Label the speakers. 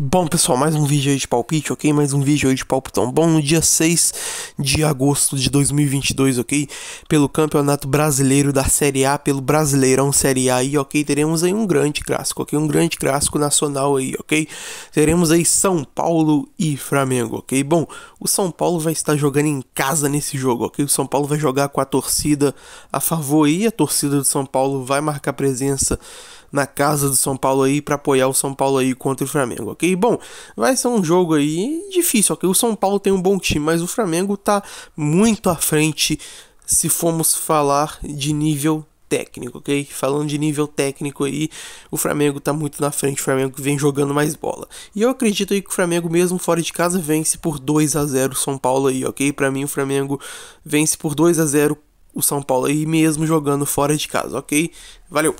Speaker 1: Bom pessoal, mais um vídeo aí de palpite, ok? Mais um vídeo aí de palpitão bom no dia 6 de agosto de 2022, ok? Pelo Campeonato Brasileiro da Série A, pelo Brasileirão Série A aí, ok? Teremos aí um grande clássico, ok? Um grande clássico nacional aí, ok? Teremos aí São Paulo e Flamengo, ok? Bom, o São Paulo vai estar jogando em casa nesse jogo, ok? O São Paulo vai jogar com a torcida a favor e a torcida do São Paulo vai marcar presença na casa do São Paulo aí para apoiar o São Paulo aí contra o Flamengo, ok? Bom, vai ser um jogo aí difícil, ok? O São Paulo tem um bom time, mas o Flamengo tá muito à frente se formos falar de nível técnico, ok? Falando de nível técnico aí, o Flamengo tá muito na frente, o Flamengo vem jogando mais bola. E eu acredito aí que o Flamengo, mesmo fora de casa, vence por 2 a 0 São Paulo aí, ok? Para mim, o Flamengo vence por 2 a 0 o São Paulo aí, mesmo jogando fora de casa, ok? Valeu!